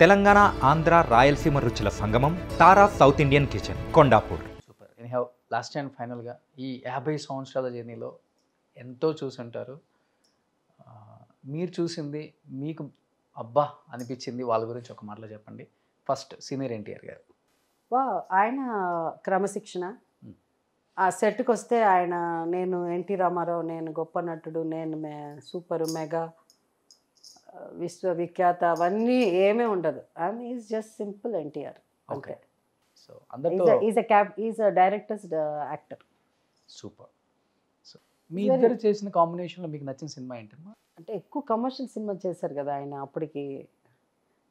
తెలంగాణ ఆంధ్ర రాయలసీమ రుచుల సంగమం Tara south Indian kitchen Kondapur super anyhow last and ఫైనల్గా ఈ యాభై సంవత్సరాల జర్నీలో ఎంతో చూసుంటారు మీరు చూసింది మీకు అబ్బా అనిపించింది వాళ్ళ గురించి ఒక మాటలో చెప్పండి ఫస్ట్ సీనియర్ ఎన్టీఆర్ గారు వా ఆయన క్రమశిక్షణ hmm. ఆ సెట్కి వస్తే ఆయన నేను ఎన్టీ రామారావు నేను గొప్ప నటుడు నేను మే సూపర్ మెగా విశ్వవిఖ్యాత అవన్నీ ఏమీ ఉండదు I is just simple NTR okay so అందరితో is a cap is a directors actor super so మీ ఇద్దరు చేసిన కాంబినేషన్లో మీకు నచ్చిన సినిమా ఏంటమ్మా అంటే ఎక్కువ కమర్షియల్ సినిమా చేశారు కదా ఆయన అప్పటికి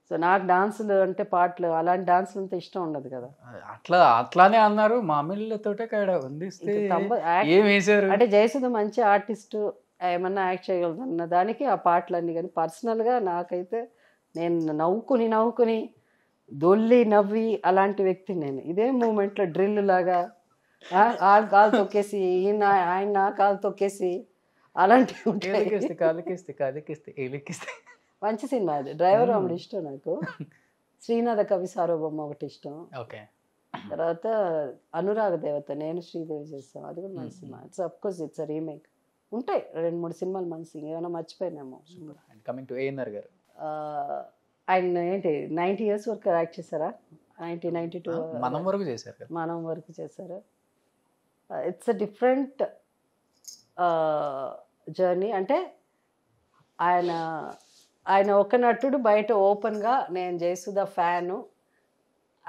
సో నాకు డాన్సులు అంటే పాటలు అలాంటి డాన్సులు అంత ఇష్టం ఉండదు కదా అట్లా అట్లానే అన్నారు మామిళ్ళతోటే ఇక్కడ అంటే జయసుధ మంచి ఆర్టిస్టు ఏమన్నా యాక్ట్ చేయగలదన్న దానికి ఆ పాటలన్నీ కానీ పర్సనల్గా నాకైతే నేను నవ్వుకుని నవ్వుకుని దొల్లి నవ్వి అలాంటి వ్యక్తి నేను ఇదే మూమెంట్లో డ్రిల్ లాగా ఆ కాలు తొక్కేసి ఈయన ఆయన కాలు తొక్కేసి అలాంటివి ఉంటాయి కాలుకిస్తే ఏలికిస్తే మంచి సినిమా అది డ్రైవర్ ఒకటి ఇష్టం నాకు శ్రీనాథ కవి సార్వభౌమ ఒకటి ఇష్టం ఓకే తర్వాత అనురాగ దేవత నేను శ్రీదేవి చేస్తాం అది కూడా మంచి సినిమా it's of course it's remake ఉంటాయి రెండు మూడు సినిమాలు మంచి ఏమైనా మర్చిపోయినామో కమింగ్ టు ఏఎన్ఆర్ గారు ఆయన ఏంటి నైంటీ ఇయర్స్ వరకు యాక్ట్ చేశారా నైన్టీ నైన్టీ టూ మనం వరకు చేశారు మనం వరకు చేశారు ఇట్స్ అ డిఫరెంట్ జర్నీ అంటే ఆయన ఆయన ఒక నటుడు బయట ఓపెన్గా నేను జయసుద ఫ్యాను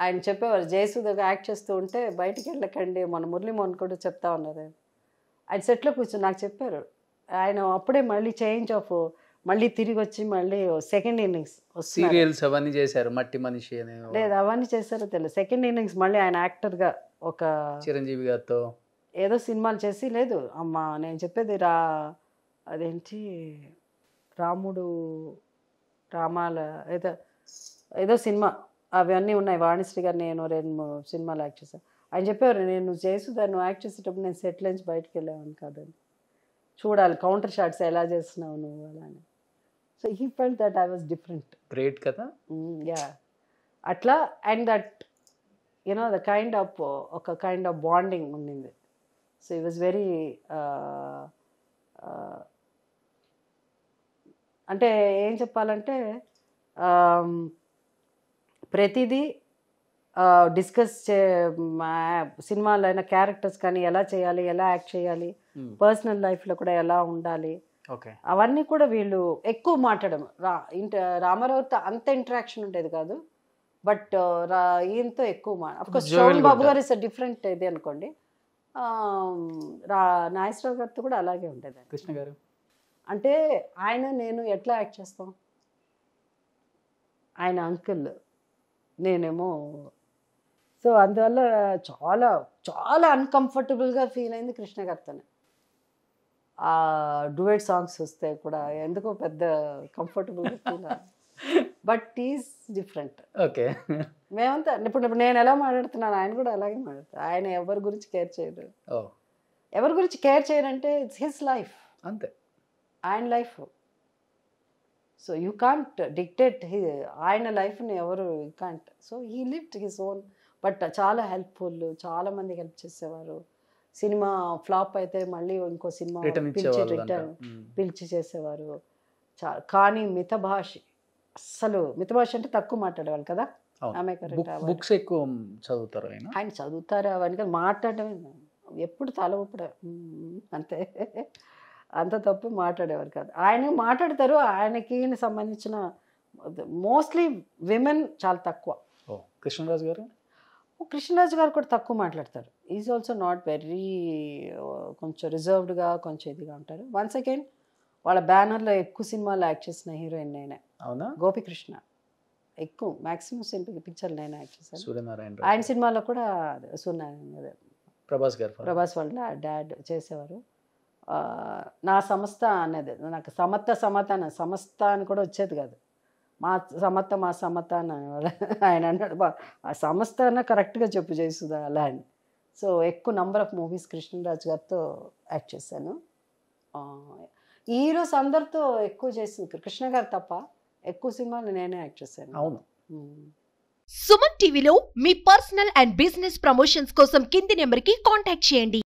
ఆయన చెప్పేవారు జయసుధగా యాక్ట్ చేస్తూ ఉంటే బయటికి వెళ్ళకండి మన మోహన్ కూడా చెప్తా ఉన్నారు ఆయన సెట్లో కూర్చొని నాకు చెప్పారు ఆయన అప్పుడే మళ్ళీ చేంజ్ ఆఫ్ మళ్ళీ తిరిగి వచ్చి మళ్ళీ సెకండ్ ఇన్నింగ్స్ సీరియల్స్ అవన్నీ చేశారు మట్టి మనిషి అని లేదు అవన్నీ చేశారో తెలియదు సెకండ్ ఇన్నింగ్స్ మళ్ళీ ఆయన యాక్టర్గా ఒక చిరంజీవి గారితో ఏదో సినిమాలు చేసి లేదు అమ్మ నేను చెప్పేది రా అదేంటి రాముడు రామాల ఏదో ఏదో సినిమా అవన్నీ ఉన్నాయి వాణిశ్రీ గారు నేను రెండు మూడు సినిమాలు యాక్ట్ చేశాను ఆయన చెప్పేవారు నేను జయసుధా నువ్వు యాక్ట్ చేసేటప్పుడు నేను సెట్ నుంచి బయటకు వెళ్ళేవాను కాదని చూడాలి కౌంటర్ షాట్స్ ఎలా చేస్తున్నావు నువ్వు అలా అని so he felt that I was different great కదా యా mm, అట్లా and that you know the kind of ఒక కైండ్ ఆఫ్ బాండింగ్ ఉండింది సో ఈ వాజ్ వెరీ అంటే ఏం చెప్పాలంటే um, ప్రతిదీ డిస్కస్ చే సినిమాలో అయినా క్యారెక్టర్స్ కానీ ఎలా చేయాలి ఎలా యాక్ట్ చేయాలి పర్సనల్ hmm. లైఫ్లో కూడా ఎలా ఉండాలి అవన్నీ కూడా వీళ్ళు ఎక్కువ మాట్లాడము రా ఇంట రామారావుతో అంత ఇంటరాక్షన్ ఉండేది కాదు బట్ ఈయనతో ఎక్కువ శ్రవణ్ బాబు గారు డిఫరెంట్ ఇది అనుకోండి రా నాగేశ్వరరావు గారితో కూడా అలాగే ఉండేది కృష్ణ గారు అంటే ఆయన నేను ఎట్లా యాక్ట్ చేస్తాం ఆయన అంకుల్ నేనేమో సో అందువల్ల చాలా చాలా అన్కంఫర్టబుల్గా ఫీల్ అయింది కృష్ణ గారితోనే ఆ డువేట్ సాంగ్స్ వస్తే కూడా ఎందుకో పెద్ద కంఫర్టబుల్గా బట్ ఈస్ డిఫరెంట్ ఓకే మేమంతా ఇప్పుడు నేను ఎలా మాట్లాడుతున్నాను ఆయన కూడా అలాగే మాట్లాడతాను ఆయన ఎవరి గురించి కేర్ చేయరు ఎవరి గురించి కేర్ చేయరంటే ఇట్స్ హిస్ లైఫ్ అంతే ఆయన life so you can't dictate ఆయన లైఫ్ని ఎవరు can't so he lived his own but చాలా హెల్ప్ఫుల్ చాలా మంది హెల్ప్ చేసేవారు సినిమా ఫ్లాప్ అయితే మళ్ళీ ఇంకో సినిమా పిలిచి రిటర్న్ పిలిచి చేసేవారు కానీ మిత భాష అసలు మిత భాష అంటే తక్కువ మాట్లాడేవాళ్ళు కదా ఆమె బుక్స్ ఎక్కువ చదువుతారు ఆయన చదువుతారు అవన్నీ కదా మాట్లాడమే ఎప్పుడు తల ఊపడ అంతే అంత తప్పు మాట్లాడేవారు కాదు ఆయన మాట్లాడతారు ఆయనకి సంబంధించిన మోస్ట్లీ విమెన్ చాలా తక్కువ కృష్ణరాజు గారు కృష్ణరాజు గారు కూడా తక్కువ మాట్లాడతారు ఈజ్ ఆల్సో నాట్ వెరీ కొంచెం రిజర్వ్డ్గా కొంచెం ఇదిగా ఉంటారు వన్స్ అగైన్ వాళ్ళ బ్యానర్లో ఎక్కువ సినిమాలు యాక్ట్ చేసిన హీరోయిన్ నేనే అవునా గోపికృష్ణ ఎక్కువ మాక్సిమం పిక్చర్లు నేనే యాక్ట్ చేశాను సూర్యనారాయణ ఆయన సినిమాలో కూడా సూర్యనారాయణ ప్రభాస్ గారు ప్రభాస్ వాళ్ళ డాడ్ చేసేవారు నా సంస్థ అనేది నాకు సమత సమత సమస్త అని కూడా వచ్చేది కాదు మా సమత మా సమత అని ఆయన అన్నాడు బా ఆ సమస్త అన్న కరెక్ట్గా చెప్పు చేస్తుందా అలా అని సో ఎక్కువ నంబర్ ఆఫ్ మూవీస్ కృష్ణరాజు గారితో యాక్ట్ చేశాను హీరోస్ అందరితో ఎక్కువ చేసింది కృష్ణ గారు తప్ప ఎక్కువ సినిమాలు నేనే యాక్ట్ చేశాను అవును సుమన్ టీవీలో మీ పర్సనల్ అండ్ బిజినెస్ ప్రమోషన్స్ కోసం కింది నెంబర్కి కాంటాక్ట్ చేయండి